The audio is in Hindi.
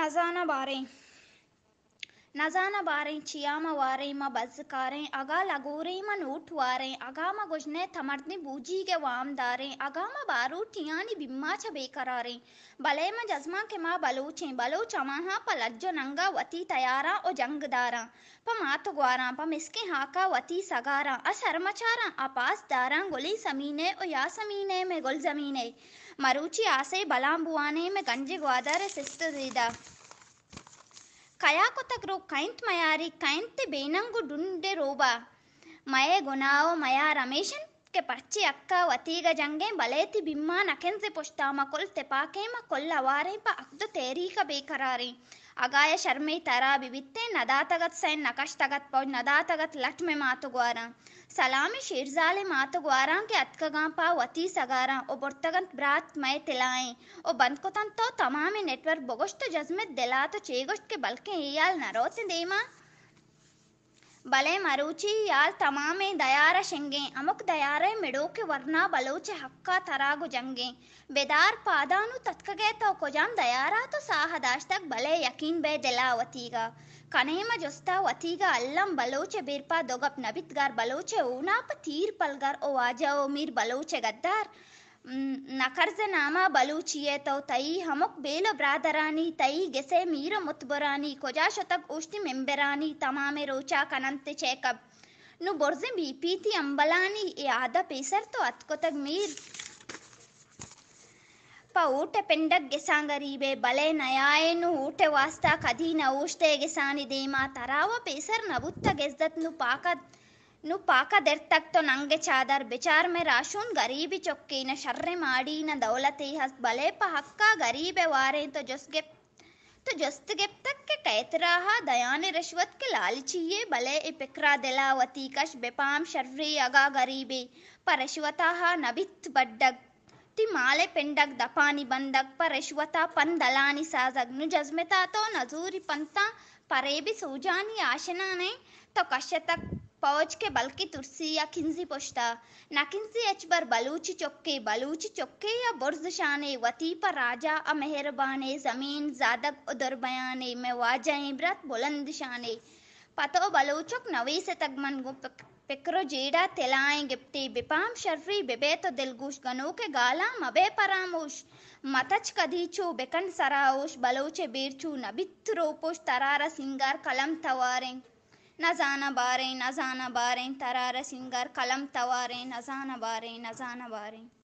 नजाना बारें नजाना बारे चियाम वारे मा बज कारें अगा लगोरे मा नोट वारे अगा मा गुजने थमरने बूजी के वाम दारे अगा मा बारू ठियानी बिम्मा छ बेकरारे बले मा जजमा के मा बलोचें बलो चमाहा पलज्जो नंगा वती तयारा ओ जंगदारा प मात ग्वारा प मिसके हाका वती सगारा अ शर्मचारा अपास दारा गुली समीने ओ या समीने में गुल जमीने मरुची आसे बलाम बुआने में गंजे ग्वादर सिस्त दीदा ಕಯಾಕೊತಗ್ರು ಕೈಂತ್ ಮಯಾರಿ ಕೈಂತ್ ಬೇನಂಗು ಡುಂಡೆ ರೋಬಾ ಮಯೆ ಗೊನಾವೋ ಮಯಾ ರಮೇಶನ್ ಗೆ ಪರ್ಚಿ ಅಕ್ಕ ವತೀಗ ಜಂಗೆ ಬಲೇತಿ ಬಿಮ್ಮಾನ ಕೆನ್ಸೆ ಪುಷ್ತಾಮ ಕೊಲ್ತೆ ಪಾಕೇಮ ಕೊಲ್ಲ ವಾರೈಪ ಅಗ್ದು ತೇರೀಕ ಬೇಕರಾರಿ ಅಗಾಯ ಶರ್ಮೆ ತರಾ ಬಿವಿತ್ತೆ ನದಾತಗತ್ ಸೈನ್ ನಕಷ್ಟಗತ್ ಪೌಜ್ ನದಾತಗತ್ ಲಟ್ಮೆ ಮಾತುಗ್ವಾರ ಸಲಾಮಿ ಶಿರ್ಜಾಲೆ ಮಾತುಗ್ವಾರಾಂಗೆ ಅತ್ಕಗಾಂಪ ವತಿ ಸಗಾರ ಓ ಬೊರ್ತಗಂತ್ ಬ್ರಾತ್ ಮೈ ತಿಲಾಯ್ ಓ ಬಂದ್ಕೊತಂತೋ ತಮಾಮಿ ನೆಟ್ವರ್ಕ್ ಬೊಗೊಷ್ಟು ಜಜ್ಮೆತ್ ದೆಲಾತು ಚೇಗೊಷ್ಟ್ಗೆ ಬಲ್ಕೆ ಏಯಾಲ್ ನರೋತಿಂದೇಮಾ बले मरुची याल तमामे दयार शेंगे अमुक दयारे मिडोके वर्ना बलोच हक्का तरागु जंगे बेदार पादानु तत्कगे तो कोजाम दयारा तो साहदाश तक बले यकीन बे दिला वतीगा कनेम जोस्ता वतीगा अल्लम बलोच बेरपा दोगप नबितगार बलोच ऊनाप तीर पलगार ओ आजाओ मीर बलोच गद्दार ನಕರ್ಜನಾಮ ಬಲೂಚಿಯೇತೌತೈ ಹಮುಕ್ ಬೇಲು ಬ್ರಾದರಾನಿ ತೈ ಗೆಸೆ ಮೀರ ಮುತ್ಬುರಾನಿ ಕೊಜಾಶತಕ್ ಉಷ್ಟಿ ಮೆಂಬೆರಾನಿ ತಮಾಮೆ ರೋಚ ಕನಂತೆ ಚೇಕಬ್ ನು ಬೊರ್ಜೆ ಬಿ ಪೀತಿ ಅಂಬಲಾನಿ ಯಾದ ಪೇಸರ್ತು ಅತ್ಕೊತಗ್ ಮೀರ್ ಪ ಊಟ ಪೆಂಡಗ್ ಗೆಸಾಂಗರೀಬೆ ಬಲೆ ನಯಾಯೇನು ಊಟೆ ವಾಸ್ತಾ ಕದೀನ ಊಷ್ಟೆ ಗೆಸಾನಿದೇಮ ತರಾವ ಪೇಸರ್ ನಬುತ್ತ ಗೆಸ್ದತ್ನು ಪಾಕದ್ ನುಪಾಕ ದೆರ್ತಕ್ತೊ ನಂಗೆ ಚಾದರ್ ಬಿಚಾರ್ ಮೆ ರಾಶೂನ್ ಗರೀಬಿ ಚೊಕ್ಕೀನ ಶರ್ರೆ ಮಾಡೀನ ದೌಲತಿ ಹಸ್ ಬಲೇಪ ಹಕ್ಕ ಗರೀಬೆ ವಾರೆ तो ಜೊಸ್ಗೆ तो जस्तगेप तक के कहत रहा दयान रिश्वत के लालचिए भले इपिकरा दिलावती कश बेपाम शर्री अगा गरीबी पर रिश्वता नबित बड्डग माले पिंडक दपानी बंदक पर पन दलानी साजग नु जज्मता तो नजूरी पंता परेबी सूजानी आशना ने तो कश्य तक पवच के बल की तुरसी या खिंजी पुश्ता नकिंसी अचबर बलूची चौके बलूची चौके या बुर्ज शाने वती पर राजा अ मेहरबाने जमीन जादक उदर बयाने में वाजाएं इब्रत बुलंद शाने पतो बलूचक नवी से तगमन पिकरो जीड़ा तिलाएं गिप्ती बिपाम शर्फी बिबे तो दिलगुश गनो के गाला मबे परामोश मतच कदीचू बिकन सराउश बलूचे बीरचू नबित्रो पुश तरारा सिंगार कलम तवारें नजाना बारें नजाना बारें तरार सिंगर कलम तवारें नजाना बारें नजान बारें